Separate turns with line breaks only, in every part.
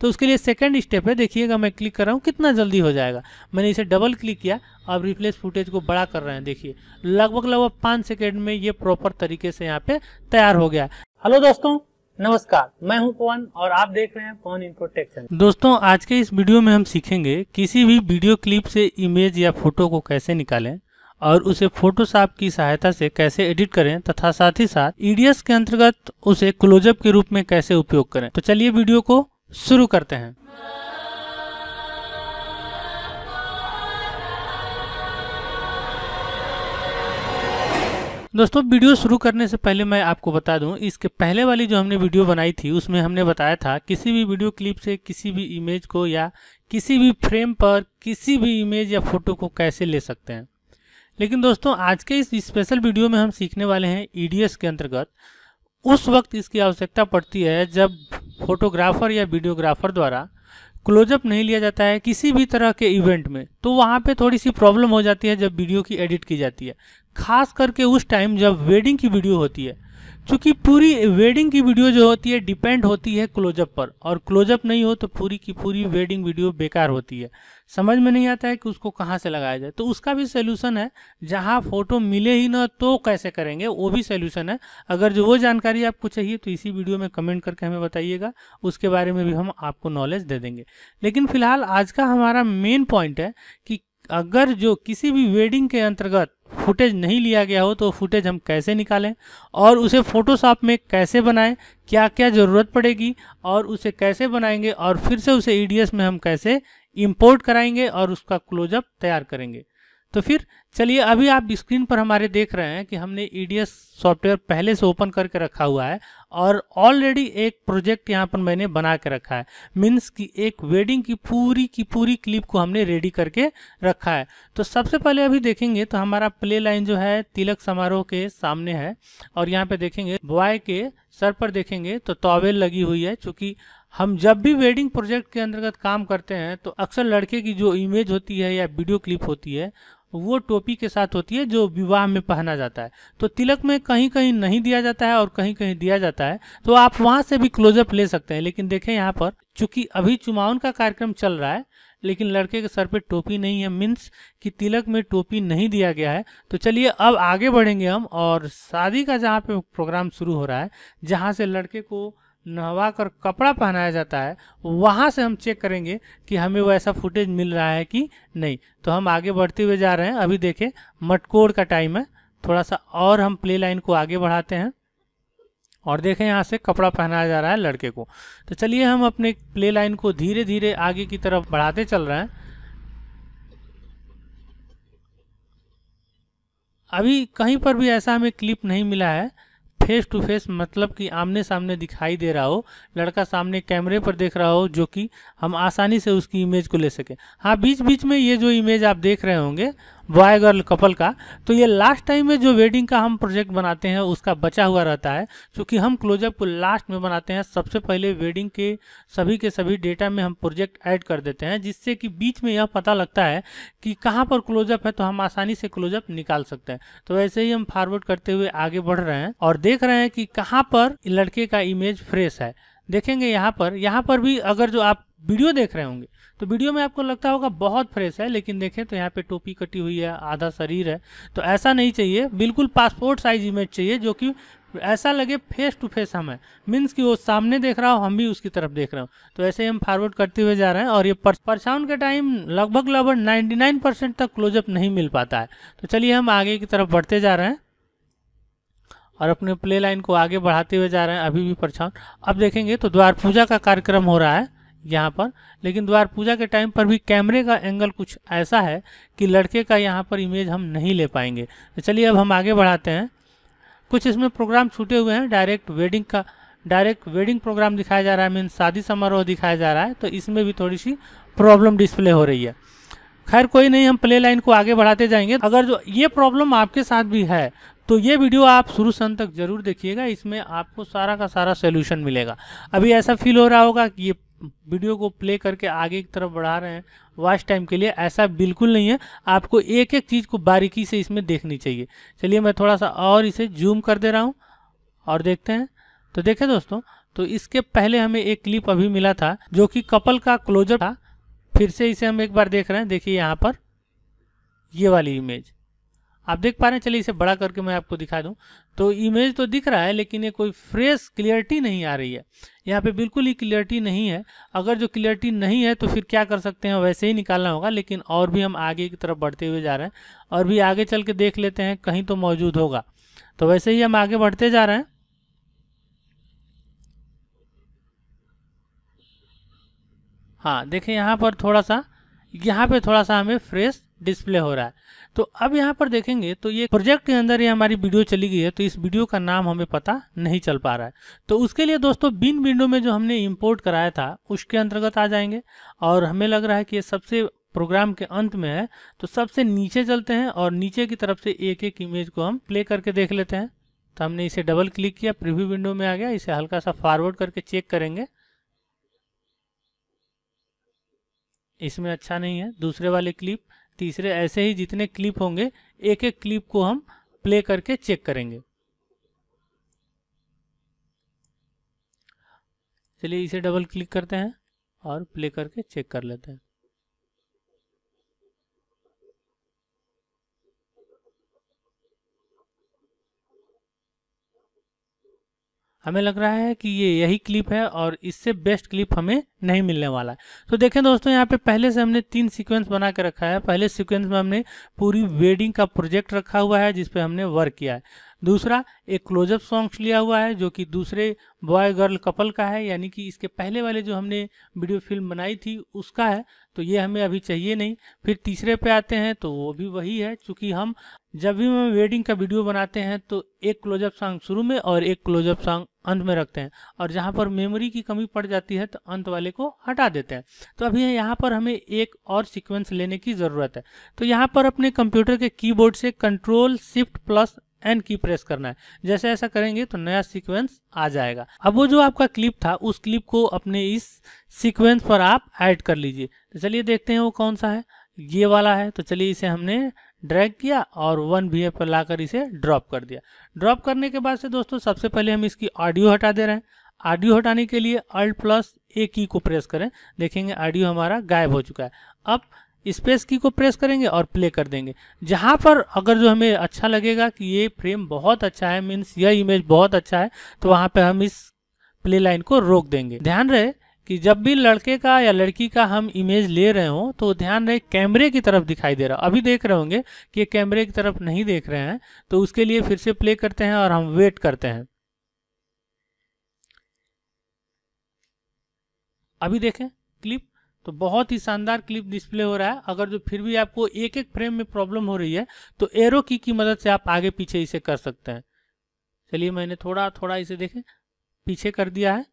तो उसके लिए सेकेंड स्टेप है देखिएगा मैं क्लिक कर रहा हूँ कितना जल्दी हो जाएगा मैंने इसे डबल क्लिक किया अब रिप्लेस फुटेज को बड़ा कर रहे हैं देखिए लगभग लगभग पाँच सेकेंड में ये प्रॉपर तरीके से यहाँ पे तैयार हो गया हेलो दोस्तों नमस्कार मैं हूं पवन और आप देख रहे हैं पवन इन्फोटेक्शन दोस्तों आज के इस वीडियो में हम सीखेंगे किसी भी वीडियो क्लिप से इमेज या फोटो को कैसे निकालें और उसे फोटोशॉप की सहायता से कैसे एडिट करें तथा साथ ही साथ ईडीएस के अंतर्गत उसे क्लोजअप के रूप में कैसे उपयोग करें तो चलिए वीडियो को शुरू करते हैं दोस्तों वीडियो शुरू करने से पहले मैं आपको बता दूं इसके पहले वाली जो हमने वीडियो बनाई थी उसमें हमने बताया था किसी भी वीडियो क्लिप से किसी भी इमेज को या किसी भी फ्रेम पर किसी भी इमेज या फोटो को कैसे ले सकते हैं लेकिन दोस्तों आज के इस स्पेशल वीडियो में हम सीखने वाले हैं ईडीएस e के अंतर्गत उस वक्त इसकी आवश्यकता पड़ती है जब फोटोग्राफर या वीडियोग्राफर द्वारा क्लोजअप नहीं लिया जाता है किसी भी तरह के इवेंट में तो वहाँ पे थोड़ी सी प्रॉब्लम हो जाती है जब वीडियो की एडिट की जाती है खास करके उस टाइम जब वेडिंग की वीडियो होती है क्योंकि पूरी वेडिंग की वीडियो जो होती है डिपेंड होती है क्लोजअप पर और क्लोजअप नहीं हो तो पूरी की पूरी वेडिंग वीडियो बेकार होती है समझ में नहीं आता है कि उसको कहाँ से लगाया जाए तो उसका भी सोल्यूशन है जहाँ फोटो मिले ही ना तो कैसे करेंगे वो भी सोल्यूशन है अगर जो वो जानकारी आपको चाहिए तो इसी वीडियो में कमेंट करके हमें बताइएगा उसके बारे में भी हम आपको नॉलेज दे देंगे लेकिन फिलहाल आज का हमारा मेन पॉइंट है कि अगर जो किसी भी वेडिंग के अंतर्गत फुटेज नहीं लिया गया हो तो फुटेज हम कैसे निकालें और उसे फोटोशॉप में कैसे बनाएं क्या क्या ज़रूरत पड़ेगी और उसे कैसे बनाएंगे और फिर से उसे ई e में हम कैसे इंपोर्ट कराएंगे और उसका क्लोजअप तैयार करेंगे तो फिर चलिए अभी आप स्क्रीन पर हमारे देख रहे हैं कि हमने ईडीएस e सॉफ्टवेयर पहले से ओपन करके रखा हुआ है और ऑलरेडी एक प्रोजेक्ट यहाँ पर मैंने बना के रखा है मीन्स कि एक वेडिंग की पूरी की पूरी क्लिप को हमने रेडी करके रखा है तो सबसे पहले अभी देखेंगे तो हमारा प्ले लाइन जो है तिलक समारोह के सामने है और यहाँ पे देखेंगे बॉय के सर पर देखेंगे तो तोवेल लगी हुई है चूँकि हम जब भी वेडिंग प्रोजेक्ट के अंतर्गत काम करते हैं तो अक्सर लड़के की जो इमेज होती है या वीडियो क्लिप होती है वो टोपी के साथ होती है जो विवाह में पहना जाता है तो तिलक में कहीं कहीं नहीं दिया जाता है और कहीं कहीं दिया जाता है तो आप वहाँ से भी क्लोजअप ले सकते हैं लेकिन देखें यहाँ पर चूंकि अभी चुमाउन का कार्यक्रम चल रहा है लेकिन लड़के के सर पे टोपी नहीं है मीन्स कि तिलक में टोपी नहीं दिया गया है तो चलिए अब आगे बढ़ेंगे हम और शादी का जहाँ पे प्रोग्राम शुरू हो रहा है जहाँ से लड़के को नहवा कर कपड़ा पहनाया जाता है वहाँ से हम चेक करेंगे कि हमें वैसा फुटेज मिल रहा है कि नहीं तो हम आगे बढ़ते हुए जा रहे हैं अभी देखें मटकोड़ का टाइम है थोड़ा सा और हम प्ले लाइन को आगे बढ़ाते हैं और देखें यहाँ से कपड़ा पहनाया जा रहा है लड़के को तो चलिए हम अपने प्ले लाइन को धीरे धीरे आगे की तरफ बढ़ाते चल रहे हैं अभी कहीं पर भी ऐसा हमें क्लिप नहीं मिला है फेस टू फेस मतलब कि आमने सामने दिखाई दे रहा हो लड़का सामने कैमरे पर देख रहा हो जो कि हम आसानी से उसकी इमेज को ले सकें हाँ बीच बीच में ये जो इमेज आप देख रहे होंगे बॉय गर्ल कपल का तो ये लास्ट टाइम में जो वेडिंग का हम प्रोजेक्ट बनाते हैं उसका बचा हुआ रहता है क्योंकि हम क्लोजअप को लास्ट में बनाते हैं सबसे पहले वेडिंग के सभी के सभी डेटा में हम प्रोजेक्ट ऐड कर देते हैं जिससे कि बीच में यह पता लगता है कि कहाँ पर क्लोजअप है तो हम आसानी से क्लोजअप निकाल सकते हैं तो ऐसे ही हम फॉरवर्ड करते हुए आगे बढ़ रहे हैं और देख रहे हैं कि कहाँ पर लड़के का इमेज फ्रेश है देखेंगे यहाँ पर यहाँ पर भी अगर जो आप वीडियो देख रहे होंगे तो वीडियो में आपको लगता होगा बहुत फ्रेश है लेकिन देखें तो यहाँ पे टोपी कटी हुई है आधा शरीर है तो ऐसा नहीं चाहिए बिल्कुल पासपोर्ट साइज इमेज चाहिए जो कि ऐसा लगे फेस टू फेस हमें मीन्स कि वो सामने देख रहा हो हम भी उसकी तरफ देख रहे हो तो ऐसे ही हम फॉरवर्ड करते हुए जा रहे हैं और ये परछाउन के टाइम लगभग लगभग नाइन्टी परसेंट तक क्लोजअप नहीं मिल पाता है तो चलिए हम आगे की तरफ बढ़ते जा रहे हैं और अपने प्ले लाइन को आगे बढ़ाते हुए जा रहे हैं अभी भी परछाउन अब देखेंगे तो द्वार पूजा का कार्यक्रम हो रहा है यहाँ पर लेकिन द्वार पूजा के टाइम पर भी कैमरे का एंगल कुछ ऐसा है कि लड़के का यहाँ पर इमेज हम नहीं ले पाएंगे तो चलिए अब हम आगे बढ़ाते हैं कुछ इसमें प्रोग्राम छूटे हुए हैं डायरेक्ट वेडिंग का डायरेक्ट वेडिंग प्रोग्राम दिखाया जा रहा है मीन शादी समारोह दिखाया जा रहा है तो इसमें भी थोड़ी सी प्रॉब्लम डिस्प्ले हो रही है खैर कोई नहीं हम प्ले लाइन को आगे बढ़ाते जाएंगे अगर जो ये प्रॉब्लम आपके साथ भी है तो ये वीडियो आप शुरू से तक जरूर देखिएगा इसमें आपको सारा का सारा सोल्यूशन मिलेगा अभी ऐसा फील हो रहा होगा कि ये वीडियो को प्ले करके आगे की तरफ बढ़ा रहे हैं वॉच टाइम के लिए ऐसा बिल्कुल नहीं है आपको एक एक चीज़ को बारीकी से इसमें देखनी चाहिए चलिए मैं थोड़ा सा और इसे जूम कर दे रहा हूँ और देखते हैं तो देखें दोस्तों तो इसके पहले हमें एक क्लिप अभी मिला था जो कि कपल का क्लोजर था फिर से इसे हम एक बार देख रहे हैं देखिए यहाँ पर ये वाली इमेज आप देख पा रहे हैं चलिए इसे बड़ा करके मैं आपको दिखा दूं तो इमेज तो दिख रहा है लेकिन ये कोई फ्रेश क्लियरिटी नहीं आ रही है यहाँ पे बिल्कुल ही क्लियरिटी नहीं है अगर जो क्लियरिटी नहीं है तो फिर क्या कर सकते हैं वैसे ही निकालना होगा लेकिन और भी हम आगे की तरफ बढ़ते हुए जा रहे हैं और भी आगे चल के देख लेते हैं कहीं तो मौजूद होगा तो वैसे ही हम आगे बढ़ते जा रहे हैं हाँ देखें यहाँ पर थोड़ा सा यहाँ पर थोड़ा सा हमें फ्रेश डिस्प्ले हो रहा है तो अब यहाँ पर देखेंगे तो ये प्रोजेक्ट के अंदर ये हमारी वीडियो चली गई है तो इस वीडियो का नाम हमें पता नहीं चल पा रहा है तो उसके लिए दोस्तों बिन विंडो में जो हमने इम्पोर्ट कराया था उसके अंतर्गत आ जाएंगे और हमें लग रहा है कि ये सबसे प्रोग्राम के अंत में है तो सबसे नीचे चलते हैं और नीचे की तरफ से एक एक इमेज को हम प्ले करके देख लेते हैं तो हमने इसे डबल क्लिक किया प्रीव्यू विंडो में आ गया इसे हल्का सा फॉरवर्ड करके चेक करेंगे इसमें अच्छा नहीं है दूसरे वाले क्लिप तीसरे ऐसे ही जितने क्लिप होंगे एक एक क्लिप को हम प्ले करके चेक करेंगे चलिए इसे डबल क्लिक करते हैं और प्ले करके चेक कर लेते हैं हमें लग रहा है कि ये यही क्लिप है और इससे बेस्ट क्लिप हमें नहीं मिलने वाला है तो देखें दोस्तों यहाँ पे पहले से हमने तीन सीक्वेंस बना के रखा है पहले सीक्वेंस में हमने पूरी वेडिंग का प्रोजेक्ट रखा हुआ है जिसपे हमने वर्क किया है दूसरा एक क्लोजअप सॉन्ग्स लिया हुआ है जो कि दूसरे बॉय गर्ल कपल का है यानी कि इसके पहले वाले जो हमने वीडियो फिल्म बनाई थी उसका है तो ये हमें अभी चाहिए नहीं फिर तीसरे पे आते हैं तो वो भी वही है चूँकि हम जब भी हम वेडिंग का वीडियो बनाते हैं तो एक क्लोजअप सॉन्ग शुरू में और एक क्लोजअप सॉन्ग अंत में रखते हैं और जहाँ पर मेमोरी की कमी पड़ जाती है तो अंत वाले को हटा देते हैं तो अभी यहाँ पर हमें एक और सीक्वेंस लेने की ज़रूरत है तो यहाँ पर अपने कंप्यूटर के कीबोर्ड से control shift plus N key press करना है जैसे ऐसा करेंगे तो नया सीक्वेंस आ जाएगा अब वो जो आपका क्लिप था उस क्लिप को अपने इस सीक्वेंस पर आप ऐड कर लीजिए तो चलिए देखते हैं वो कौन सा है ये वाला है तो चलिए इसे हमने ड्रैग किया और वन वी पर लाकर इसे ड्रॉप कर दिया ड्रॉप करने के बाद से दोस्तों सबसे पहले हम इसकी ऑडियो हटा दे रहे हैं ऑडियो हटाने के लिए अल्ट प्लस ए की को प्रेस करें देखेंगे ऑडियो हमारा गायब हो चुका है अब स्पेस की को प्रेस करेंगे और प्ले कर देंगे जहाँ पर अगर जो हमें अच्छा लगेगा कि ये फ्रेम बहुत अच्छा है मीन्स यह इमेज बहुत अच्छा है तो वहाँ पर हम इस प्ले लाइन को रोक देंगे ध्यान रहे कि जब भी लड़के का या लड़की का हम इमेज ले रहे हो तो ध्यान रहे कैमरे की तरफ दिखाई दे रहा अभी देख रहे होंगे कि कैमरे की तरफ नहीं देख रहे हैं तो उसके लिए फिर से प्ले करते हैं और हम वेट करते हैं अभी देखें क्लिप तो बहुत ही शानदार क्लिप डिस्प्ले हो रहा है अगर जो फिर भी आपको एक एक फ्रेम में प्रॉब्लम हो रही है तो एरो की की मदद से आप आगे पीछे इसे कर सकते हैं चलिए मैंने थोड़ा थोड़ा इसे देखें पीछे कर दिया है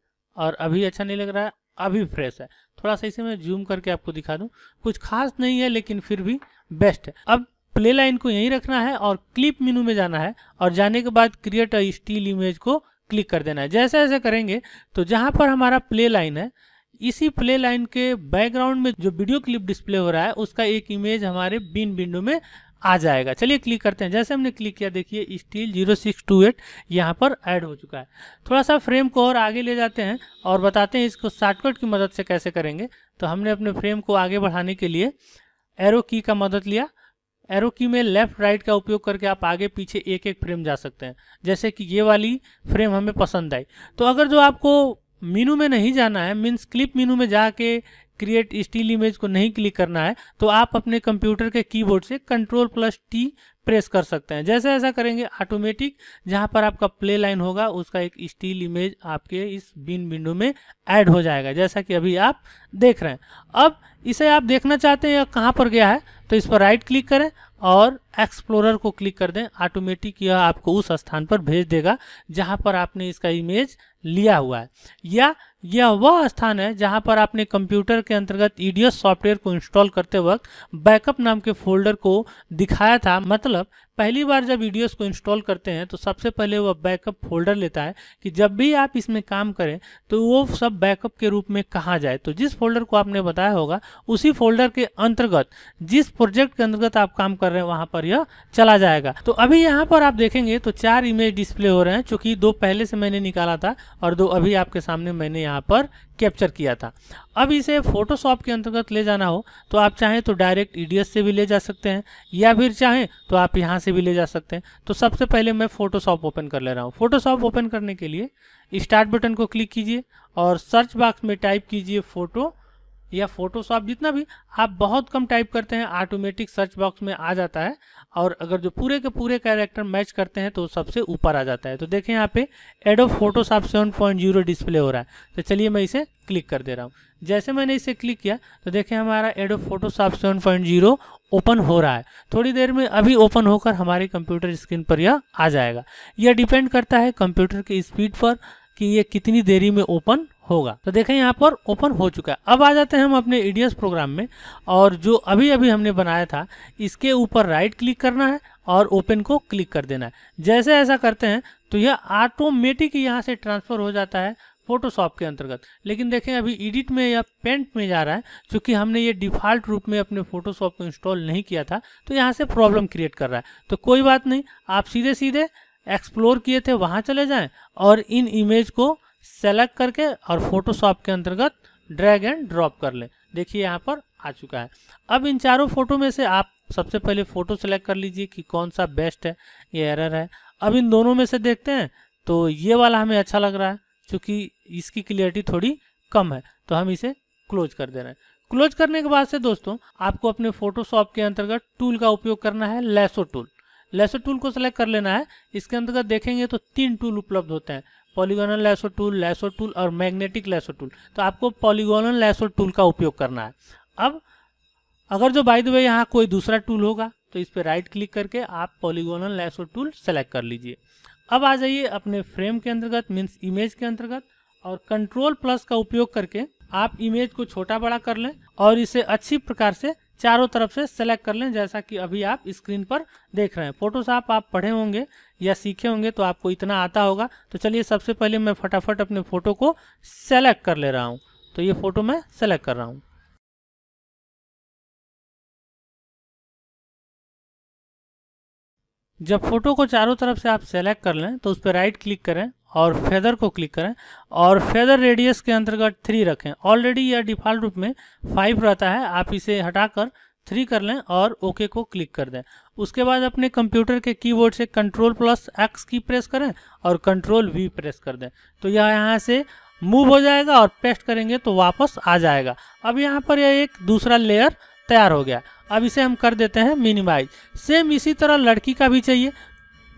और अभी अच्छा नहीं लग रहा है अभी फ्रेश है थोड़ा सा इसे मैं जूम करके आपको दिखा दूँ कुछ खास नहीं है लेकिन फिर भी बेस्ट है अब प्ले लाइन को यहीं रखना है और क्लिप मेनू में जाना है और जाने के बाद क्रिएट अ स्टील इमेज को क्लिक कर देना है जैसे ऐसे करेंगे तो जहाँ पर हमारा प्ले लाइन है इसी प्ले लाइन के बैकग्राउंड में जो वीडियो क्लिप डिस्प्ले हो रहा है उसका एक इमेज हमारे बिन विंडो में आ जाएगा चलिए क्लिक करते हैं जैसे हमने क्लिक किया देखिए still zero six two eight यहाँ पर ऐड हो चुका है थोड़ा सा फ्रेम को और आगे ले जाते हैं और बताते हैं इसको शॉर्टकट की मदद से कैसे करेंगे तो हमने अपने फ्रेम को आगे बढ़ाने के लिए एरो की का मदद लिया एरो की में लेफ्ट राइट का उपयोग करके आप आगे पीछे एक एक फ्रेम जा सकते हैं जैसे कि ये वाली फ्रेम हमें पसंद आई तो अगर जो आपको मीनू में नहीं जाना है मीन्स क्लिप मीनू में जाके क्रिएट स्टील इमेज को नहीं क्लिक करना है तो आप अपने कंप्यूटर के कीबोर्ड से कंट्रोल प्लस टी प्रेस कर सकते हैं जैसे ऐसा करेंगे ऑटोमेटिक जहां पर आपका प्ले लाइन होगा उसका एक स्टील इमेज आपके इस बिन विंडो में ऐड हो जाएगा जैसा कि अभी आप देख रहे हैं अब इसे आप देखना चाहते हैं या कहाँ पर गया है तो इस पर राइट क्लिक करें और एक्सप्लोरर को क्लिक कर दें ऑटोमेटिक यह आपको उस स्थान पर भेज देगा जहां पर आपने इसका इमेज लिया हुआ है या यह वह स्थान है जहां पर आपने कंप्यूटर के अंतर्गत ईडीएस सॉफ्टवेयर को इंस्टॉल करते वक्त बैकअप नाम के फोल्डर को दिखाया था मतलब पहली बार जब ईडीएस को इंस्टॉल करते हैं तो सबसे पहले वह बैकअप फोल्डर लेता है कि जब भी आप इसमें काम करें तो वो सब बैकअप के रूप में कहाँ जाए तो जिस फोल्डर को आपने बताया होगा उसी फोल्डर के अंतर्गत जिस प्रोजेक्ट के अंतर्गत आप काम कर कर रहे हैं वहां पर यह चला जाएगा तो अभी यहाँ पर आप देखेंगे तो चार इमेज डिस्प्ले हो रहे हैं चूंकि दो पहले से मैंने निकाला था और दो अभी आपके सामने मैंने यहाँ पर कैप्चर किया था अब इसे फोटोशॉप के अंतर्गत ले जाना हो तो आप चाहें तो डायरेक्ट ई से भी ले जा सकते हैं या फिर चाहें तो आप यहाँ से भी ले जा सकते हैं तो सबसे पहले मैं फोटोशॉप ओपन कर ले रहा हूँ फोटोशॉप ओपन करने के लिए स्टार्ट बटन को क्लिक कीजिए और सर्च बॉक्स में टाइप कीजिए फोटो या फोटोशॉप जितना भी आप बहुत कम टाइप करते हैं ऑटोमेटिक सर्च बॉक्स में आ जाता है और अगर जो पूरे के पूरे कैरेक्टर मैच करते हैं तो सबसे ऊपर आ जाता है तो देखें यहाँ पे Adobe Photoshop seven point zero display हो रहा है तो चलिए मैं इसे क्लिक कर दे रहा हूँ जैसे मैंने इसे क्लिक किया तो देखें हमारा Adobe Photoshop seven point zero open हो रहा है थोड़ी देर में अभी ओपन होकर हमारे कंप्यूटर स्क्रीन पर यह आ जाएगा यह डिपेंड करता है कंप्यूटर की स्पीड पर कि ये कितनी देरी में ओपन होगा तो देखें यहाँ पर ओपन हो चुका है अब आ जाते हैं हम अपने ईडीएस प्रोग्राम में और जो अभी अभी हमने बनाया था इसके ऊपर राइट क्लिक करना है और ओपन को क्लिक कर देना है जैसे ऐसा करते हैं तो यह ऑटोमेटिक यहाँ से ट्रांसफर हो जाता है फोटोशॉप के अंतर्गत लेकिन देखें अभी एडिट में या पेंट में जा रहा है क्योंकि हमने ये डिफ़ॉल्ट रूप में अपने फोटोशॉप को इंस्टॉल नहीं किया था तो यहाँ से प्रॉब्लम क्रिएट कर रहा है तो कोई बात नहीं आप सीधे सीधे एक्सप्लोर किए थे वहाँ चले जाएं और इन इमेज को सेलेक्ट करके और फोटोशॉप के अंतर्गत ड्रैग एंड ड्रॉप कर लें देखिए यहाँ पर आ चुका है अब इन चारों फोटो में से आप सबसे पहले फ़ोटो सेलेक्ट कर लीजिए कि कौन सा बेस्ट है ये एरर है अब इन दोनों में से देखते हैं तो ये वाला हमें अच्छा लग रहा है क्योंकि इसकी क्लियरिटी थोड़ी कम है तो हम इसे क्लोज कर दे रहे हैं क्लोज करने के बाद से दोस्तों आपको अपने फोटोशॉप के अंतर्गत टूल का उपयोग करना है लेसो टूल लेसो टूल को सिलेक्ट कर लेना है इसके अंतर्गत देखेंगे तो तीन टूल उपलब्ध होते हैं polygonal lasso tool lasso tool और मैग्नेटिक लैसो टूल तो आपको पॉलीगोनल लैसो टूल का उपयोग करना है अब अगर जो बाय द वे यहाँ कोई दूसरा टूल होगा तो इस पर राइट क्लिक करके आप पॉलीगोनल लैसो टूल सेलेक्ट कर लीजिए अब आ जाइए अपने फ्रेम के अंतर्गत मीन्स इमेज के अंतर्गत और कंट्रोल प्लस का उपयोग करके आप इमेज को छोटा बड़ा कर लें और इसे अच्छी प्रकार से चारों तरफ से सेलेक्ट कर लें जैसा कि अभी आप स्क्रीन पर देख रहे हैं फोटोशॉप आप पढ़े होंगे या सीखे होंगे तो आपको इतना आता होगा तो चलिए सबसे पहले मैं फटाफट अपने फ़ोटो को सेलेक्ट कर ले रहा हूँ तो ये फ़ोटो मैं सेलेक्ट कर रहा हूँ जब फोटो को चारों तरफ से आप सेलेक्ट कर लें तो उस पर राइट क्लिक करें और फेदर को क्लिक करें और फेदर रेडियस के अंतर्गत थ्री रखें ऑलरेडी यह डिफ़ॉल्ट रूप में फाइव रहता है आप इसे हटाकर थ्री कर लें और ओके को क्लिक कर दें उसके बाद अपने कंप्यूटर के कीबोर्ड से control plus X key press करें और कंट्रोल वी प्रेस कर दें तो यह यहाँ से मूव हो जाएगा और पेस्ट करेंगे तो वापस आ जाएगा अब यहाँ पर यह एक दूसरा लेयर तैयार हो गया अब इसे हम कर देते हैं मिनिमाइज सेम इसी तरह लड़की का भी चाहिए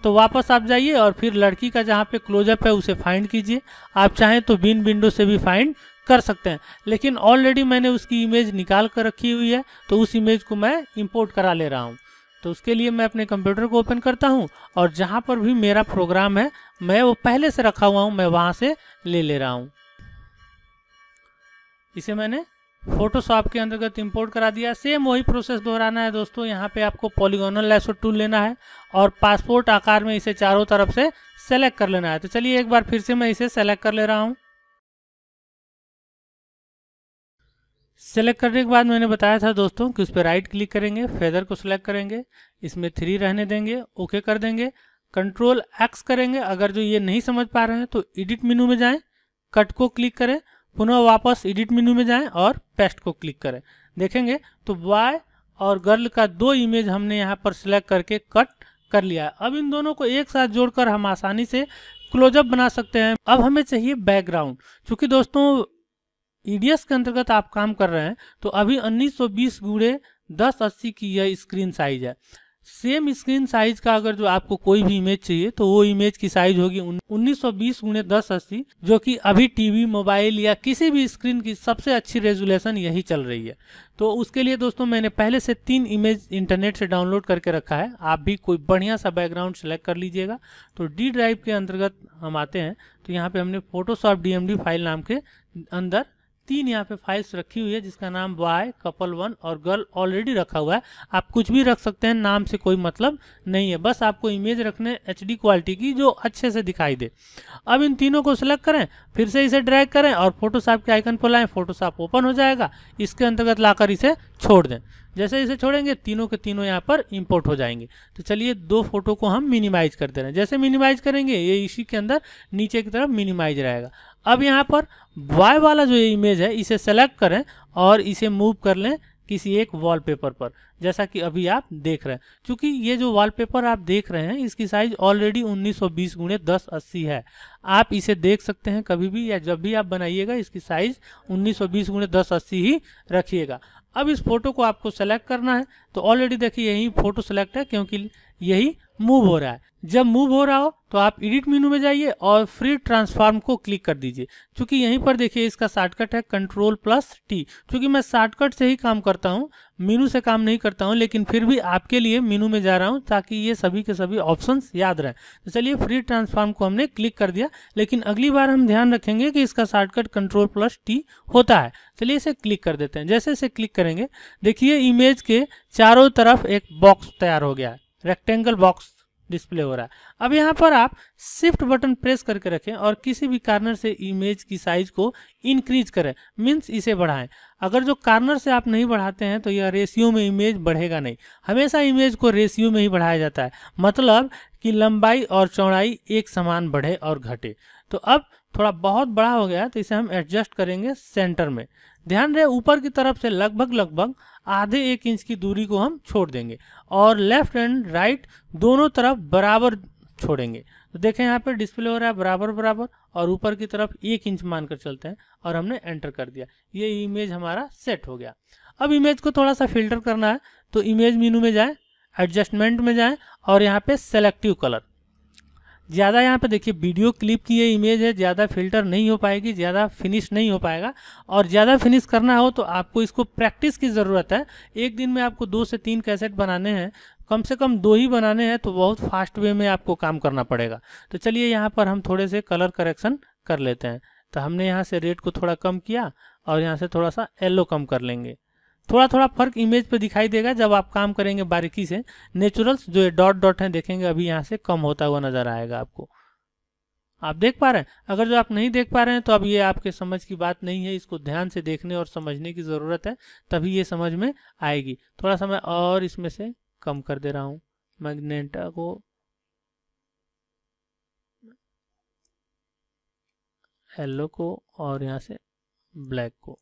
तो वापस आप जाइए और फिर लड़की का जहाँ पे क्लोजअप है उसे फाइंड कीजिए आप चाहें तो बिन विंडो से भी फाइंड कर सकते हैं लेकिन ऑलरेडी मैंने उसकी इमेज निकाल कर रखी हुई है तो उस इमेज को मैं इंपोर्ट करा ले रहा हूँ तो उसके लिए मैं अपने कंप्यूटर को ओपन करता हूँ और जहाँ पर भी मेरा प्रोग्राम है मैं वो पहले से रखा हुआ हूँ मैं वहाँ से ले ले रहा हूँ इसे मैंने फोटोशॉप के अंतर्गत इंपोर्ट करा दिया सेम वही प्रोसेस दोहराना है दोस्तों यहाँ पे आपको पॉलीगोनल लेसो टूल लेना है और पासपोर्ट आकार में इसे चारों तरफ से सेलेक्ट कर लेना है तो चलिए एक बार फिर से मैं इसे सेलेक्ट कर ले रहा हूँ सेलेक्ट करने के बाद मैंने बताया था दोस्तों कि उस पर राइट क्लिक करेंगे फेदर को सिलेक्ट करेंगे इसमें थ्री रहने देंगे ओके कर देंगे कंट्रोल एक्स करेंगे अगर जो ये नहीं समझ पा रहे हैं तो एडिट मेनू में जाएं कट को क्लिक करें पुनः वापस एडिट मेनू में जाएं और पेस्ट को क्लिक करें देखेंगे तो बॉय और गर्ल का दो इमेज हमने यहाँ पर सिलेक्ट करके कट कर लिया है अब इन दोनों को एक साथ जोड़कर हम आसानी से क्लोजअप बना सकते हैं अब हमें चाहिए बैकग्राउंड क्योंकि दोस्तों ईडीएस e के अंतर्गत आप काम कर रहे हैं तो अभी 1920 सौ बीस गुड़े दस अस्सी की यह स्क्रीन साइज है सेम स्क्रीन साइज का अगर जो आपको कोई भी इमेज चाहिए तो वो इमेज की साइज होगी 1920 सौ बीस गुणे दस अस्सी जो कि अभी टीवी मोबाइल या किसी भी स्क्रीन की सबसे अच्छी रेजुलेशन यही चल रही है तो उसके लिए दोस्तों मैंने पहले से तीन इमेज इंटरनेट से डाउनलोड करके रखा है आप भी कोई बढ़िया सा बैकग्राउंड सेलेक्ट कर लीजिएगा तो डी ड्राइव के अंतर्गत हम आते हैं तो यहाँ पर हमने फोटोशॉप डी फाइल नाम के अंदर तीन यहाँ पे फाइल्स रखी हुई है जिसका नाम बॉय कपल वन और गर्ल ऑलरेडी रखा हुआ है आप कुछ भी रख सकते हैं नाम से कोई मतलब नहीं है बस आपको इमेज रखने एच क्वालिटी की जो अच्छे से दिखाई दे अब इन तीनों को सिलेक्ट करें फिर से इसे ड्रैग करें और फोटोशॉप के आइकन पर लाएं फोटोशॉप ओपन हो जाएगा इसके अंतर्गत लाकर इसे छोड़ दें जैसे इसे छोड़ेंगे तीनों के तीनों यहाँ पर इंपोर्ट हो जाएंगे तो चलिए दो फोटो को हम मिनिमाइज कर दे रहे हैं जैसे मिनिमाइज करेंगे ये इसी के अंदर नीचे की तरफ मिनिमाइज रहेगा अब यहाँ पर बॉय वाला जो इमेज है इसे सेलेक्ट करें और इसे मूव कर लें किसी एक वॉलपेपर पर जैसा कि अभी आप देख रहे हैं क्योंकि ये जो वॉलपेपर आप देख रहे हैं इसकी साइज ऑलरेडी 1920 सौ बीस गुणे दस अस्सी है आप इसे देख सकते हैं कभी भी या जब भी आप बनाइएगा इसकी साइज 1920 सौ बीस गुणे दस अस्सी ही रखिएगा अब इस फोटो को आपको सेलेक्ट करना है तो ऑलरेडी देखिए यही फोटो सेलेक्ट है क्योंकि यही मूव हो रहा है जब मूव हो रहा हो तो आप एडिट मेनू में जाइए और फ्री ट्रांसफॉर्म को क्लिक कर दीजिए क्योंकि यहीं पर देखिए इसका शॉर्टकट है कंट्रोल प्लस टी क्योंकि मैं शॉर्टकट से ही काम करता हूँ मेनू से काम नहीं करता हूँ लेकिन फिर भी आपके लिए मेनू में जा रहा हूँ ताकि ये सभी के सभी ऑप्शन याद रहे तो चलिए फ्री ट्रांसफार्म को हमने क्लिक कर दिया लेकिन अगली बार हम ध्यान रखेंगे कि इसका शॉर्टकट कंट्रोल प्लस टी होता है चलिए इसे क्लिक कर देते हैं जैसे इसे क्लिक करेंगे देखिए इमेज के चारों तरफ एक बॉक्स तैयार हो गया है रेक्टेंगल बॉक्स डिस्प्ले हो रहा है अब यहाँ पर आप शिफ्ट बटन प्रेस करके रखें और किसी भी कार्नर से इमेज की साइज को इंक्रीज करें मीन्स इसे बढ़ाएं अगर जो कार्नर से आप नहीं बढ़ाते हैं तो यह रेशियो में इमेज बढ़ेगा नहीं हमेशा इमेज को रेशियो में ही बढ़ाया जाता है मतलब कि लंबाई और चौड़ाई एक समान बढ़े और घटे तो अब थोड़ा बहुत बड़ा हो गया तो इसे हम एडजस्ट करेंगे सेंटर में ध्यान रहे ऊपर की तरफ से लगभग लगभग आधे एक इंच की दूरी को हम छोड़ देंगे और लेफ्ट एंड राइट दोनों तरफ बराबर छोड़ेंगे तो देखें यहाँ पे डिस्प्ले हो रहा है बराबर बराबर और ऊपर की तरफ एक इंच मानकर चलते हैं और हमने एंटर कर दिया ये इमेज हमारा सेट हो गया अब इमेज को थोड़ा सा फिल्टर करना है तो इमेज मीनू में जाए एडजस्टमेंट में जाए और यहाँ पे सेलेक्टिव कलर ज़्यादा यहाँ पे देखिए वीडियो क्लिप की ये इमेज है ज़्यादा फिल्टर नहीं हो पाएगी ज़्यादा फिनिश नहीं हो पाएगा और ज़्यादा फिनिश करना हो तो आपको इसको प्रैक्टिस की ज़रूरत है एक दिन में आपको दो से तीन कैसेट बनाने हैं कम से कम दो ही बनाने हैं तो बहुत फास्ट वे में आपको काम करना पड़ेगा तो चलिए यहाँ पर हम थोड़े से कलर करेक्शन कर लेते हैं तो हमने यहाँ से रेट को थोड़ा कम किया और यहाँ से थोड़ा सा येल्लो कम कर लेंगे थोड़ा थोड़ा फर्क इमेज पे दिखाई देगा जब आप काम करेंगे बारीकी से नेचुरल्स जो ये डॉट डॉट हैं देखेंगे अभी यहाँ से कम होता हुआ नजर आएगा आपको आप देख पा रहे हैं अगर जो आप नहीं देख पा रहे हैं तो अब ये आपके समझ की बात नहीं है इसको ध्यान से देखने और समझने की ज़रूरत है तभी ये समझ में आएगी थोड़ा सा मैं और इसमें से कम कर दे रहा हूँ मैग्नेटा को येलो को और यहाँ से ब्लैक को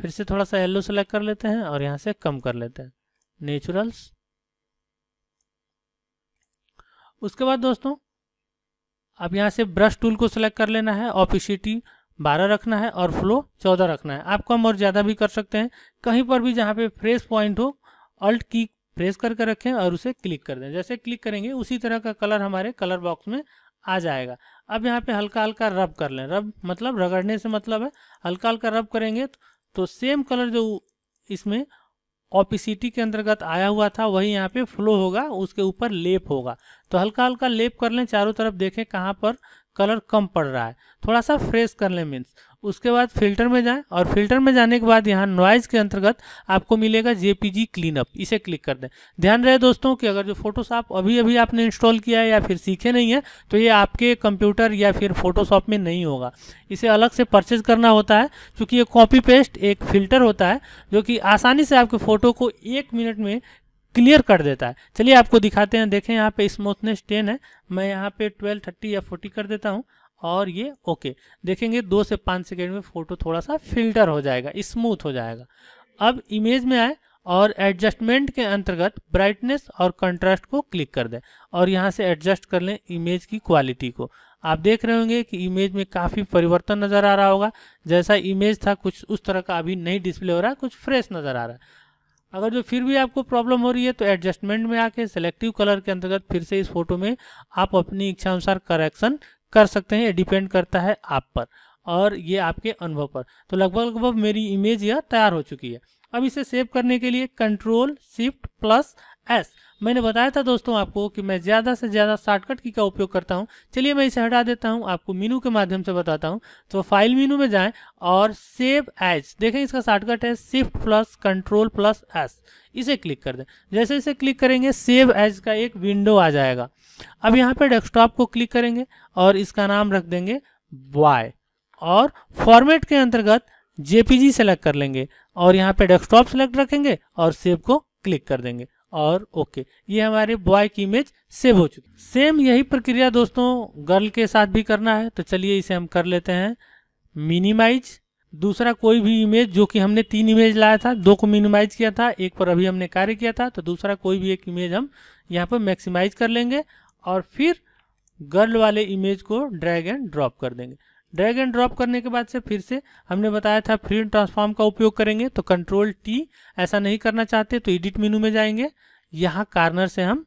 फिर से थोड़ा सा येल्लो सेलेक्ट कर लेते हैं और यहाँ से कम कर लेते हैं नेचुरल्स उसके बाद दोस्तों अब यहाँ से ब्रश टूल को सिलेक्ट कर लेना है ऑपिसिटी 12 रखना है और फ्लो चौदह रखना है आप कम और ज़्यादा भी कर सकते हैं कहीं पर भी जहाँ पे फ्रेश पॉइंट हो अल्ट की प्रेस करके रखें और उसे क्लिक कर दें जैसे क्लिक करेंगे उसी तरह का कलर हमारे कलर बॉक्स में आ जाएगा अब यहाँ पे हल्का हल्का रब कर लें रब मतलब रगड़ने से मतलब है हल्का हल्का रब करेंगे तो तो सेम कलर जो इसमें ऑपिसिटी के अंतर्गत आया हुआ था वही यहाँ पे फ्लो होगा उसके ऊपर लेप होगा तो हल्का हल्का लेप कर लें चारों तरफ देखें कहाँ पर कलर कम पड़ रहा है थोड़ा सा फ्रेश कर लें मीन्स उसके बाद फिल्टर में जाएं और फिल्टर में जाने के बाद यहाँ नॉइज़ के अंतर्गत आपको मिलेगा जे पी क्लीनअप इसे क्लिक कर दें ध्यान रहे दोस्तों कि अगर जो फोटोशॉप अभी अभी आपने इंस्टॉल किया है या फिर सीखे नहीं है तो ये आपके कंप्यूटर या फिर फोटोशॉप में नहीं होगा इसे अलग से परचेज करना होता है क्योंकि ये कॉपी पेस्ट एक फिल्टर होता है जो कि आसानी से आपके फ़ोटो को एक मिनट में क्लियर कर देता है चलिए आपको दिखाते हैं देखें यहाँ पे स्मूथनेस टेन है मैं यहाँ पे ट्वेल्व थर्टी या फोर्टी कर देता हूँ और ये ओके देखेंगे दो से पाँच सेकेंड में फ़ोटो थोड़ा सा फिल्टर हो जाएगा स्मूथ हो जाएगा अब इमेज में आए और एडजस्टमेंट के अंतर्गत ब्राइटनेस और कंट्रास्ट को क्लिक कर दें और यहाँ से एडजस्ट कर लें इमेज की क्वालिटी को आप देख रहे होंगे कि इमेज में काफ़ी परिवर्तन नज़र आ रहा होगा जैसा इमेज था कुछ उस तरह का अभी नहीं डिस्प्ले हो रहा कुछ फ्रेश नज़र आ रहा है अगर जो फिर भी आपको प्रॉब्लम हो रही है तो एडजस्टमेंट में आके सेलेक्टिव कलर के अंतर्गत फिर से इस फोटो में आप अपनी इच्छा अनुसार करेक्शन कर सकते हैं ये डिपेंड करता है आप पर और ये आपके अनुभव पर तो लगभग लगभग मेरी इमेज यह तैयार हो चुकी है अब इसे सेव करने के लिए कंट्रोल शिफ्ट प्लस एस मैंने बताया था दोस्तों आपको कि मैं ज़्यादा से ज़्यादा शॉर्टकट की का उपयोग करता हूँ चलिए मैं इसे हटा देता हूँ आपको मीनू के माध्यम से बताता हूँ तो फाइल मीनू में जाएँ और सेव एज देखें इसका शॉर्टकट है shift plus control plus S इसे क्लिक कर दें जैसे इसे क्लिक करेंगे सेव एज का एक विंडो आ जाएगा अब यहाँ पर डेस्कटॉप को क्लिक करेंगे और इसका नाम रख देंगे वाई और फॉर्मेट के अंतर्गत जेपीजी सेलेक्ट कर लेंगे और यहाँ पे डेस्कटॉप सेलेक्ट रखेंगे और सेव को क्लिक कर देंगे और ओके ये हमारे बॉय की इमेज सेव हो चुकी सेम यही प्रक्रिया दोस्तों गर्ल के साथ भी करना है तो चलिए इसे हम कर लेते हैं मिनिमाइज दूसरा कोई भी इमेज जो कि हमने तीन इमेज लाया था दो को मिनिमाइज किया था एक पर अभी हमने कार्य किया था तो दूसरा कोई भी एक इमेज हम यहाँ पर मैक्सिमाइज कर लेंगे और फिर गर्ल वाले इमेज को ड्रैग एंड ड्रॉप कर देंगे ड्रैग एंड ड्रॉप करने के बाद से फिर से हमने बताया था फ्री ट्रांसफॉर्म का उपयोग करेंगे तो कंट्रोल टी ऐसा नहीं करना चाहते तो एडिट मेनू में जाएंगे यहाँ कार्नर से हम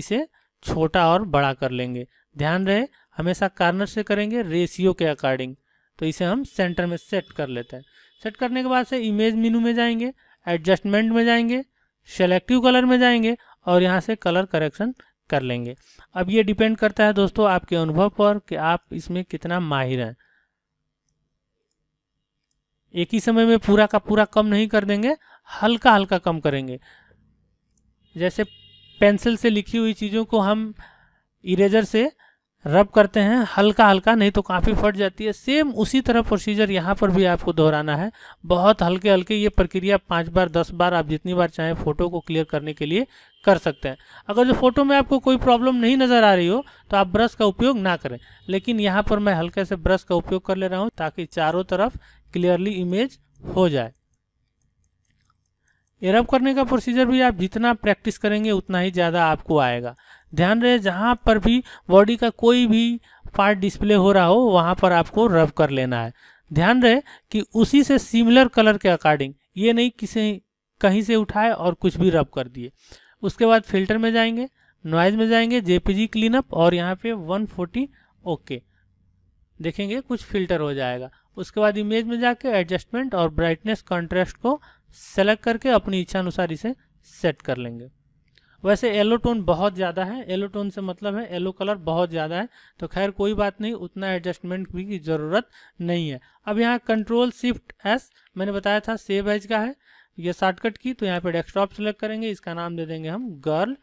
इसे छोटा और बड़ा कर लेंगे ध्यान रहे हमेशा कार्नर से करेंगे रेशियो के अकॉर्डिंग तो इसे हम सेंटर में सेट कर लेते हैं सेट करने के बाद से इमेज मेनू में जाएंगे एडजस्टमेंट में जाएंगे सेलेक्टिव कलर में जाएंगे और यहाँ से कलर करेक्शन कर लेंगे अब ये डिपेंड करता है दोस्तों आपके अनुभव पर कि आप इसमें कितना माहिर हैं एक ही समय में पूरा का पूरा कम नहीं कर देंगे हल्का हल्का कम करेंगे जैसे पेंसिल से लिखी हुई चीज़ों को हम इरेजर से रब करते हैं हल्का हल्का नहीं तो काफ़ी फट जाती है सेम उसी तरह प्रोसीजर यहाँ पर भी आपको दोहराना है बहुत हल्के हल्के ये प्रक्रिया पाँच बार दस बार आप जितनी बार चाहें फ़ोटो को क्लियर करने के लिए कर सकते हैं अगर जो फ़ोटो में आपको कोई प्रॉब्लम नहीं नज़र आ रही हो तो आप ब्रश का उपयोग ना करें लेकिन यहाँ पर मैं हल्के से ब्रश का उपयोग कर ले रहा हूँ ताकि चारों तरफ क्लियरली इमेज हो जाए ये रब करने का प्रोसीजर भी आप जितना प्रैक्टिस करेंगे उतना ही ज़्यादा आपको आएगा ध्यान रहे जहाँ पर भी बॉडी का कोई भी पार्ट डिस्प्ले हो रहा हो वहाँ पर आपको रब कर लेना है ध्यान रहे कि उसी से सिमिलर कलर के अकॉर्डिंग ये नहीं किसी कहीं से उठाए और कुछ भी रब कर दिए उसके बाद फिल्टर में जाएंगे नॉइज में जाएंगे जेपीजी क्लीनअप और यहाँ पे 140 ओके देखेंगे कुछ फिल्टर हो जाएगा उसके बाद इमेज में जाके एडजस्टमेंट और ब्राइटनेस कॉन्ट्रेस्ट को सेलेक्ट करके अपनी इच्छा अनुसार इसे सेट कर लेंगे वैसे येलो टोन बहुत ज़्यादा है येलो टोन से मतलब है येलो कलर बहुत ज़्यादा है तो खैर कोई बात नहीं उतना एडजस्टमेंट भी की ज़रूरत नहीं है अब यहाँ कंट्रोल शिफ्ट एस मैंने बताया था सेव एज का है ये शॉर्टकट की तो यहाँ पे डेस्कटॉप सेलेक्ट करेंगे इसका नाम दे देंगे हम गर्ल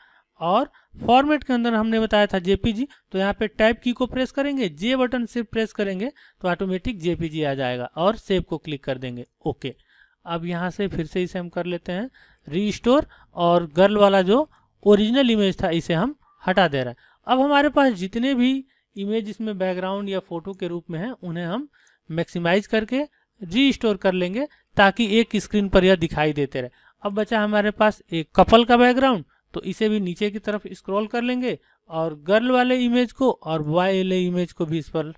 और फॉर्मेट के अंदर हमने बताया था जेपीजी तो यहाँ पे टाइप की को प्रेस करेंगे जे बटन सिर्फ प्रेस करेंगे तो ऑटोमेटिक जेपीजी आ जाएगा और सेव को क्लिक कर देंगे ओके अब यहाँ से फिर से इसे हम कर लेते हैं रीस्टोर और गर्ल वाला जो ओरिजिनल इमेज था इसे हम हटा दे रहे हैं अब हमारे पास जितने भी इमेज इसमें बैकग्राउंड या फोटो के रूप में है उन्हें हम मैक्सिमाइज करके री स्टोर कर लेंगे ताकि एक स्क्रीन पर यह दिखाई देते रहे अब बचा हमारे पास एक कपल का बैकग्राउंड तो इसे भी नीचे की तरफ स्क्रॉल कर लेंगे और गर्ल वाले इमेज को और बॉय वाले इमेज को भी इस पर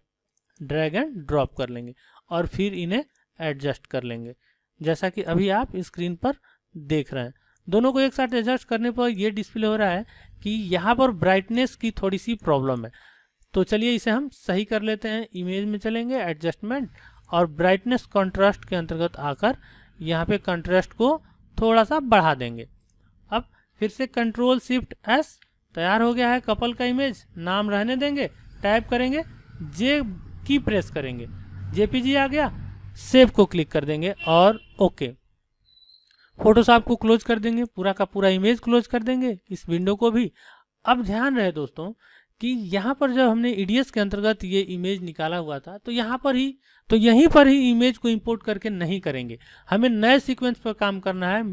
ड्रैग एंड ड्रॉप कर लेंगे और फिर इन्हें एडजस्ट कर लेंगे जैसा कि अभी आप स्क्रीन पर देख रहे हैं दोनों को एक साथ एडजस्ट करने पर ये डिस्प्ले हो रहा है कि यहाँ पर ब्राइटनेस की थोड़ी सी प्रॉब्लम है तो चलिए इसे हम सही कर लेते हैं इमेज में चलेंगे एडजस्टमेंट और ब्राइटनेस कंट्रास्ट के अंतर्गत आकर यहाँ पे कंट्रास्ट को थोड़ा सा बढ़ा देंगे अब फिर से कंट्रोल शिफ्ट एस तैयार हो गया है कपल का इमेज नाम रहने देंगे टाइप करेंगे जे की प्रेस करेंगे जेपीजी आ गया सेव को क्लिक कर देंगे और ओके फोटोशॉप को क्लोज कर देंगे पूरा का पूरा इमेज क्लोज कर देंगे इस विंडो को भी अब ध्यान रहे दोस्तों कि यहाँ पर जब हमने ई के अंतर्गत ये इमेज निकाला हुआ था तो यहाँ पर ही तो यहीं पर ही इमेज को इंपोर्ट करके नहीं करेंगे हमें नए सीक्वेंस पर काम करना है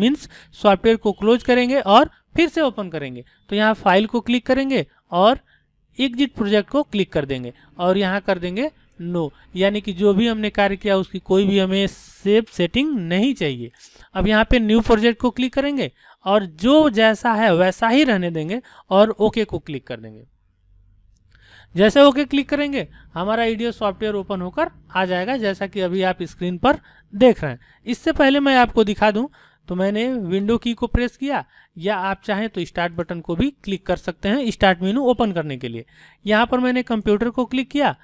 मीन्स सॉफ्टवेयर को क्लोज करेंगे और फिर से ओपन करेंगे तो यहाँ फाइल को क्लिक करेंगे और एग्जिट प्रोजेक्ट को क्लिक कर देंगे और यहाँ कर देंगे नो यानी कि जो भी हमने कार्य किया उसकी कोई भी हमें सेव सेटिंग नहीं चाहिए अब यहाँ पे न्यू प्रोजेक्ट को क्लिक करेंगे और जो जैसा है वैसा ही रहने देंगे और ओके को क्लिक कर देंगे जैसे ओके क्लिक करेंगे हमारा ईडियो सॉफ्टवेयर ओपन होकर आ जाएगा जैसा कि अभी आप स्क्रीन पर देख रहे हैं इससे पहले मैं आपको दिखा दूं तो मैंने विंडो की को प्रेस किया या आप चाहें तो स्टार्ट बटन को भी क्लिक कर सकते हैं स्टार्ट मेनू ओपन करने के लिए यहाँ पर मैंने कंप्यूटर को क्लिक किया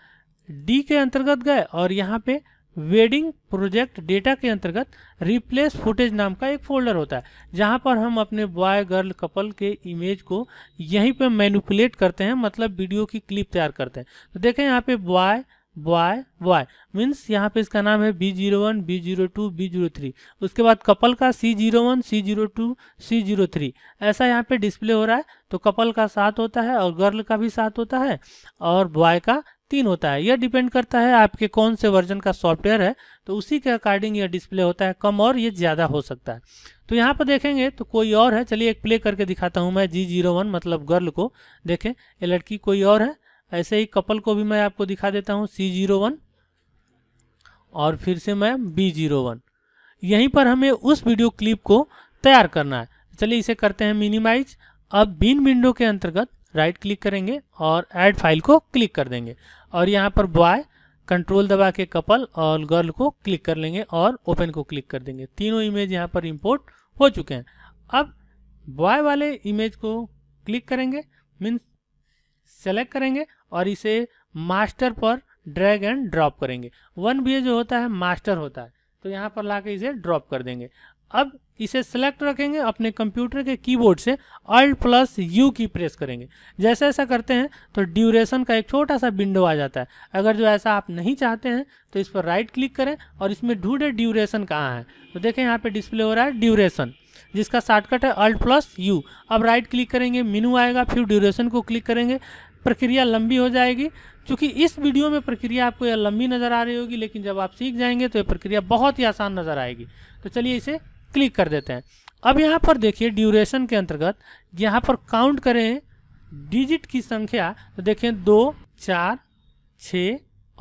डी के अंतर्गत गए और यहाँ पे वेडिंग प्रोजेक्ट डेटा के अंतर्गत रिप्लेस फुटेज नाम का एक फोल्डर होता है जहां पर हम अपने बॉय गर्ल कपल के इमेज को यहीं पे मैनिपुलेट करते हैं मतलब वीडियो की क्लिप तैयार करते हैं तो देखें यहाँ पे बॉय बॉय बॉय मीन्स यहाँ पे इसका नाम है B zero one B zero two B zero three उसके बाद कपल का C zero one C zero two C zero three ऐसा यहाँ पे डिस्प्ले हो रहा है तो कपल का सात होता है और गर्ल का भी सात होता है और बॉय का तीन होता है यह डिपेंड करता है आपके कौन से वर्जन का सॉफ्टवेयर है तो उसी के अकॉर्डिंग यह डिस्प्ले होता है कम और ये ज़्यादा हो सकता है तो यहाँ पर देखेंगे तो कोई और है चलिए एक प्ले करके दिखाता हूँ मैं जी जीरो वन मतलब गर्ल को देखें ये लड़की कोई और है ऐसे ही कपल को भी मैं आपको दिखा देता हूँ सी जीरो वन और फिर से मैं बी जीरो वन यहीं पर हमें उस वीडियो क्लिप को तैयार करना है चलिए इसे करते हैं मिनिमाइज अब बिन विंडो के अंतर्गत राइट क्लिक करेंगे और ऐड फाइल को क्लिक कर देंगे और यहाँ पर बॉय कंट्रोल दबा के कपल और गर्ल को क्लिक कर लेंगे और ओपन को क्लिक कर देंगे तीनों इमेज यहाँ पर इंपोर्ट हो चुके हैं अब बॉय वाले इमेज को क्लिक करेंगे मीन्स सेलेक्ट करेंगे और इसे मास्टर पर ड्रैग एंड ड्रॉप करेंगे वन बी जो होता है मास्टर होता है तो यहाँ पर ला इसे ड्रॉप कर देंगे अब इसे सेलेक्ट रखेंगे अपने कंप्यूटर के कीबोर्ड से alt plus U key press करेंगे जैसे ऐसा करते हैं तो ड्यूरेशन का एक छोटा सा विंडो आ जाता है अगर जो ऐसा आप नहीं चाहते हैं तो इस पर राइट क्लिक करें और इसमें ढूंढे ड्यूरेशन कहाँ है तो देखें यहाँ पे डिस्प्ले हो रहा है ड्यूरेशन जिसका शॉर्टकट है अल्ट प्लस यू अब राइट क्लिक करेंगे मीनू आएगा फिर ड्यूरेशन को क्लिक करेंगे प्रक्रिया लंबी हो जाएगी क्योंकि इस वीडियो में प्रक्रिया आपको यह लंबी नज़र आ रही होगी लेकिन जब आप सीख जाएंगे तो यह प्रक्रिया बहुत ही आसान नज़र आएगी तो चलिए इसे क्लिक कर देते हैं अब यहाँ पर देखिए ड्यूरेशन के अंतर्गत यहाँ पर काउंट करें डिजिट की संख्या तो देखें दो चार छ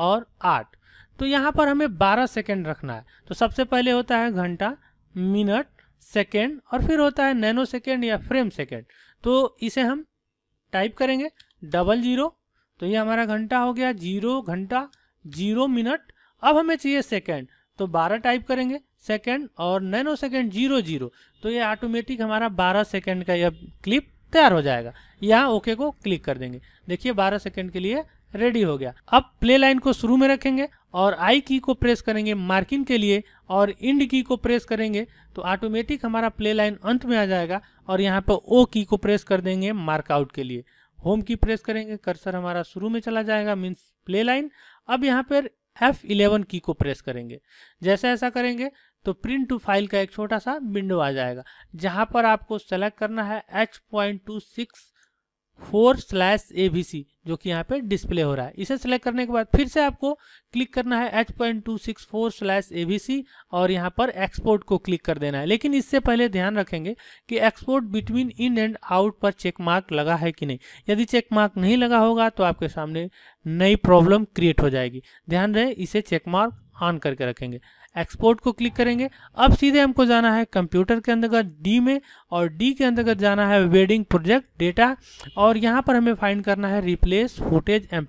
और आठ तो यहाँ पर हमें बारह सेकेंड रखना है तो सबसे पहले होता है घंटा मिनट सेकेंड और फिर होता है नैनो सेकेंड या फ्रेम सेकेंड तो इसे हम टाइप करेंगे डबल जीरो तो ये हमारा घंटा हो गया जीरो घंटा जीरो मिनट अब हमें चाहिए सेकेंड तो 12 टाइप करेंगे सेकंड और नैनो सेकंड जीरो जीरो तो ये ऑटोमेटिक हमारा 12 सेकंड का यह क्लिप तैयार हो जाएगा यहाँ ओके को क्लिक कर देंगे देखिए 12 सेकंड के लिए रेडी हो गया अब प्ले लाइन को शुरू में रखेंगे और आई की को प्रेस करेंगे मार्किंग के लिए और इंड की को प्रेस करेंगे तो ऑटोमेटिक हमारा प्ले लाइन अंत में आ जाएगा और यहाँ पर ओ की को प्रेस कर देंगे मार्कआउट के लिए होम की प्रेस करेंगे कर्सर हमारा शुरू में चला जाएगा मीन्स प्ले लाइन अब यहाँ पर F11 की को प्रेस करेंगे जैसे ऐसा करेंगे तो प्रिंट टू फाइल का एक छोटा सा विंडो आ जाएगा जहां पर आपको सेलेक्ट करना है point two six four slash A B C जो कि यहाँ पे डिस्प्ले हो रहा है इसे सेलेक्ट करने के बाद फिर से आपको क्लिक करना है H point two six four slash A B C और यहाँ पर एक्सपोर्ट को क्लिक कर देना है लेकिन इससे पहले ध्यान रखेंगे कि export between in and out पर चेक मार्क लगा है कि नहीं यदि चेक मार्क नहीं लगा होगा तो आपके सामने नई प्रॉब्लम क्रिएट हो जाएगी ध्यान रहे इसे चेक मार्क ऑन करके रखेंगे एक्सपोर्ट को क्लिक करेंगे अब सीधे हमको जाना है कंप्यूटर के अंतर्गत डी में और डी के अंतर्गत जाना है वेडिंग प्रोजेक्ट डेटा और यहाँ पर हमें फाइंड करना है रिप्लेस फुटेज एम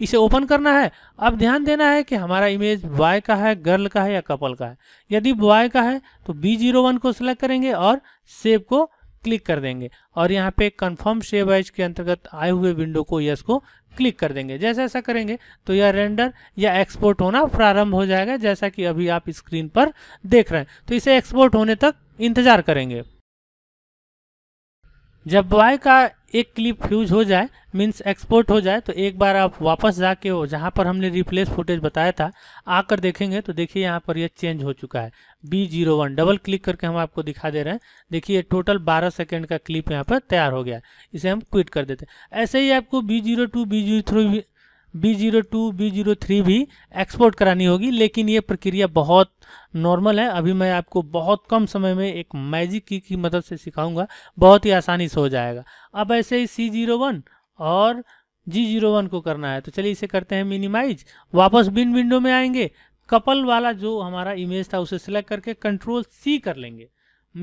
इसे ओपन करना है अब ध्यान देना है कि हमारा इमेज बॉय का है गर्ल का है या कपल का है यदि बॉय का है तो बी जीरो वन को सिलेक्ट करेंगे और सेव को क्लिक कर देंगे और यहाँ पे कंफर्म सेव एज के अंतर्गत आए हुए विंडो को यस को क्लिक कर देंगे जैसे ऐसा करेंगे तो यह रेंडर या एक्सपोर्ट होना प्रारंभ हो जाएगा जैसा कि अभी आप स्क्रीन पर देख रहे हैं तो इसे एक्सपोर्ट होने तक इंतजार करेंगे जब वाई का एक क्लिप फ्यूज हो जाए मीन्स एक्सपोर्ट हो जाए तो एक बार आप वापस जाके हो जहाँ पर हमने रिप्लेस फुटेज बताया था आकर देखेंगे तो देखिए यहाँ पर यह चेंज हो चुका है B zero one double click करके हम आपको दिखा दे रहे हैं देखिए टोटल 12 सेकेंड का क्लिप यहाँ पर तैयार हो गया इसे हम क्विट कर देते हैं ऐसे ही आपको B zero two B zero three B zero two B zero three भी एक्सपोर्ट करानी होगी लेकिन ये प्रक्रिया बहुत नॉर्मल है अभी मैं आपको बहुत कम समय में एक मैजिक की की मदद से सिखाऊंगा बहुत ही आसानी से हो जाएगा अब ऐसे ही सी जीरो वन और जी जीरो वन को करना है तो चलिए इसे करते हैं मिनिमाइज वापस बिन विंडो में आएंगे कपल वाला जो हमारा इमेज था उसे सिलेक्ट करके कंट्रोल सी कर लेंगे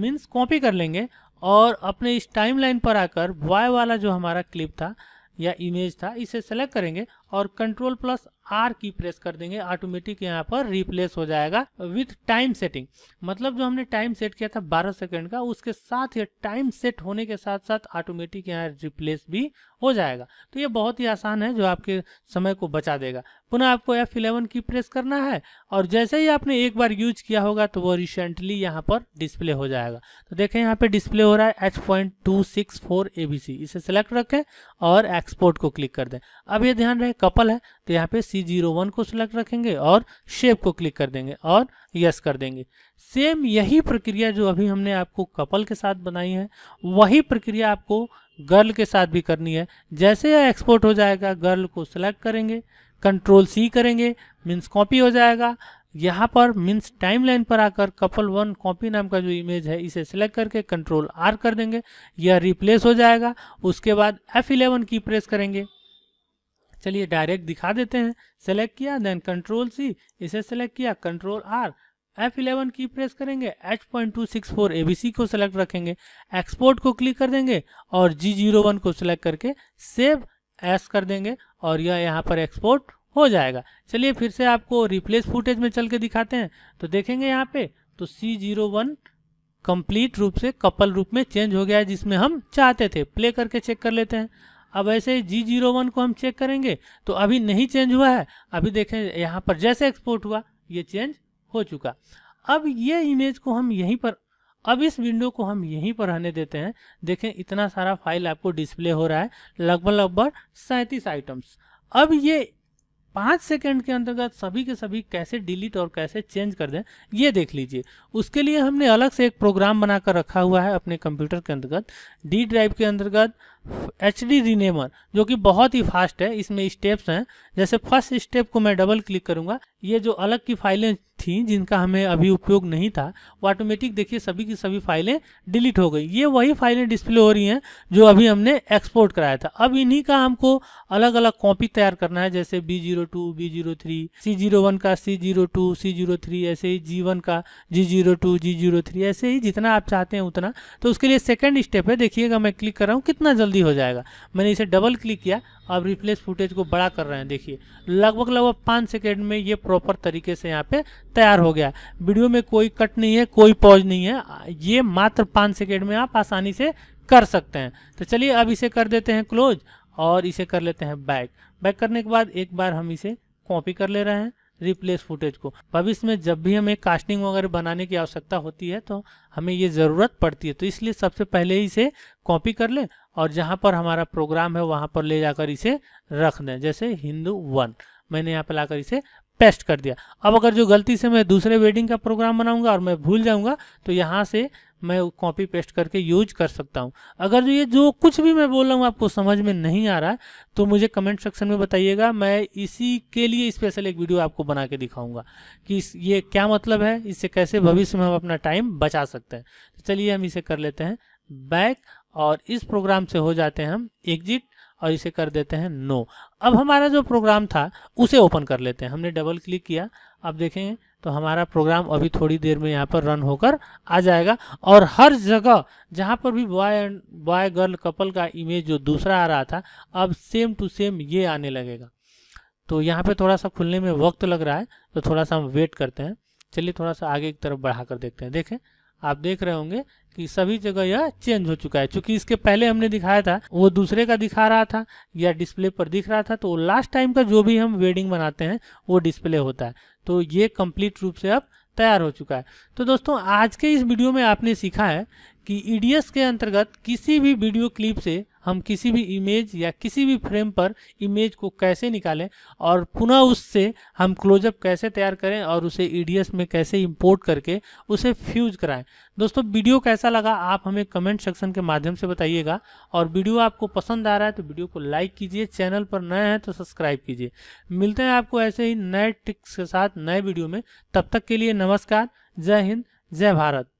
मीन्स कॉपी कर लेंगे और अपने इस टाइमलाइन पर आकर वाई वाला जो हमारा क्लिप था या इमेज था इसे सेलेक्ट करेंगे और control plus R key press कर देंगे ऑटोमेटिक यहाँ पर रिप्लेस हो जाएगा विथ टाइम सेटिंग मतलब जो हमने टाइम सेट किया था 12 सेकंड का उसके साथ ये टाइम सेट होने के साथ साथ ऑटोमेटिक यहाँ रिप्लेस भी हो जाएगा तो ये बहुत ही आसान है जो आपके समय को बचा देगा पुनः आपको एफ इलेवन की प्रेस करना है और जैसे ही आपने एक बार यूज किया होगा तो वो रिसेंटली यहाँ पर डिस्प्ले हो जाएगा तो देखें यहाँ पे डिस्प्ले हो रहा है H point two six four A B C इसे सेलेक्ट रखें और एक्सपोर्ट को क्लिक कर दें अब ये ध्यान रहे कपल है तो यहाँ पे सी जीरो वन को सिलेक्ट रखेंगे और शेप को क्लिक कर देंगे और यस कर देंगे सेम यही प्रक्रिया जो अभी हमने आपको कपल के साथ बनाई है वही प्रक्रिया आपको गर्ल के साथ भी करनी है जैसे यह एक्सपोर्ट हो जाएगा गर्ल को सिलेक्ट करेंगे कंट्रोल सी करेंगे मीन्स कॉपी हो जाएगा यहाँ पर मीन्स टाइमलाइन पर आकर कपल वन कॉपी नाम का जो इमेज है इसे सिलेक्ट करके कंट्रोल आर कर देंगे यह रिप्लेस हो जाएगा उसके बाद एफ इलेवन की प्रेस करेंगे चलिए डायरेक्ट दिखा देते हैं सेलेक्ट किया देन कंट्रोल सी इसे सेलेक्ट किया कंट्रोल आर F11 की प्रेस करेंगे H.264 ABC को सिलेक्ट रखेंगे एक्सपोर्ट को क्लिक कर देंगे और G01 को सिलेक्ट करके सेव एस कर देंगे और यह यहाँ पर एक्सपोर्ट हो जाएगा चलिए फिर से आपको रिप्लेस फुटेज में चल के दिखाते हैं तो देखेंगे यहाँ पे तो सी जीरो वन कंप्लीट रूप से कपल रूप में चेंज हो गया है जिसमें हम चाहते थे प्ले करके चेक कर लेते हैं अब ऐसे ही जी जीरो वन को हम चेक करेंगे तो अभी नहीं चेंज हुआ है अभी देखें यहाँ पर जैसे एक्सपोर्ट हुआ ये चेंज हो चुका अब ये इमेज को हम यहीं पर अब इस विंडो को हम यहीं पर रहने देते हैं देखें इतना सारा फाइल आपको डिस्प्ले हो रहा है लगभग लगभग सैंतीस आइटम्स अब ये पाँच सेकंड के अंतर्गत सभी के सभी कैसे डिलीट और कैसे चेंज कर दें ये देख लीजिए उसके लिए हमने अलग से एक प्रोग्राम बनाकर रखा हुआ है अपने कंप्यूटर के अंतर्गत डी ड्राइव के अंतर्गत एच डी रिनेमर जो कि बहुत ही फास्ट है इसमें स्टेप्स हैं जैसे फर्स्ट स्टेप को मैं डबल क्लिक करूंगा ये जो अलग की फाइलें थी जिनका हमें अभी उपयोग नहीं था वो ऑटोमेटिक देखिए सभी की सभी फाइलें डिलीट हो गई ये वही फाइलें डिस्प्ले हो रही हैं जो अभी हमने एक्सपोर्ट कराया था अब इन्हीं का हमको अलग अलग कॉपी तैयार करना है जैसे B zero two B zero three C zero one का C zero two C zero three ऐसे ही जी वन का G zero two G zero three ऐसे ही जितना आप चाहते हैं उतना तो उसके लिए सेकेंड स्टेप है देखिएगा मैं क्लिक कर रहा हूँ कितना जल्दी जल्दी हो जाएगा मैंने इसे डबल क्लिक किया अब रिप्लेस फुटेज को बड़ा कर रहे हैं देखिए लगभग लगभग पाँच सेकेंड में ये प्रॉपर तरीके से यहाँ पे तैयार हो गया वीडियो में कोई कट नहीं है कोई पॉज नहीं है ये मात्र पाँच सेकेंड में आप आसानी से कर सकते हैं तो चलिए अब इसे कर देते हैं क्लोज और इसे कर लेते हैं बैक बैक करने के बाद एक बार हम इसे कॉपी कर ले रहे हैं रिप्लेस फुटेज को भविष्य में जब भी हमें कास्टिंग वगैरह बनाने की आवश्यकता होती है तो हमें ये ज़रूरत पड़ती है तो इसलिए सबसे पहले इसे कॉपी कर लें और जहाँ पर हमारा प्रोग्राम है वहाँ पर ले जाकर इसे रख दें जैसे हिंदू वन मैंने यहाँ पर लाकर इसे पेस्ट कर दिया अब अगर जो गलती से मैं दूसरे वेडिंग का प्रोग्राम बनाऊंगा और मैं भूल जाऊंगा तो यहाँ से मैं कॉपी पेस्ट करके यूज कर सकता हूँ अगर ये जो कुछ भी मैं बोल रहा हूँ आपको समझ में नहीं आ रहा तो मुझे कमेंट सेक्शन में बताइएगा मैं इसी के लिए स्पेशल एक वीडियो आपको बना के दिखाऊंगा कि ये क्या मतलब है इससे कैसे भविष्य में हम अपना टाइम बचा सकते हैं तो चलिए हम इसे कर लेते हैं बैक और इस प्रोग्राम से हो जाते हैं हम एग्जिट और इसे कर देते हैं नो अब हमारा जो प्रोग्राम था उसे ओपन कर लेते हैं हमने डबल क्लिक किया अब देखेंगे तो हमारा प्रोग्राम अभी थोड़ी देर में यहाँ पर रन होकर आ जाएगा और हर जगह जहाँ पर भी boy and boy girl couple का इमेज जो दूसरा आ रहा था अब सेम टू सेम ये आने लगेगा तो यहाँ पे थोड़ा सा खुलने में वक्त लग रहा है तो थोड़ा सा हम वेट करते हैं चलिए थोड़ा सा आगे की तरफ बढ़ा कर देखते हैं देखें आप देख रहे होंगे कि सभी जगह यह चेंज हो चुका है क्योंकि इसके पहले हमने दिखाया था वो दूसरे का दिखा रहा था या डिस्प्ले पर दिख रहा था तो लास्ट टाइम का जो भी हम वेडिंग बनाते हैं वो डिस्प्ले होता है तो ये कंप्लीट रूप से अब तैयार हो चुका है तो दोस्तों आज के इस वीडियो में आपने सीखा है कि ई e के अंतर्गत किसी भी वीडियो क्लिप से हम किसी भी इमेज या किसी भी फ्रेम पर इमेज को कैसे निकालें और पुनः उससे हम क्लोजअप कैसे तैयार करें और उसे ई में कैसे इंपोर्ट करके उसे फ्यूज कराएं दोस्तों वीडियो कैसा लगा आप हमें कमेंट सेक्शन के माध्यम से बताइएगा और वीडियो आपको पसंद आ रहा है तो वीडियो को लाइक कीजिए चैनल पर नए हैं तो सब्सक्राइब कीजिए मिलते हैं आपको ऐसे ही नए टिक्स के साथ नए वीडियो में तब तक के लिए नमस्कार जय हिंद जय भारत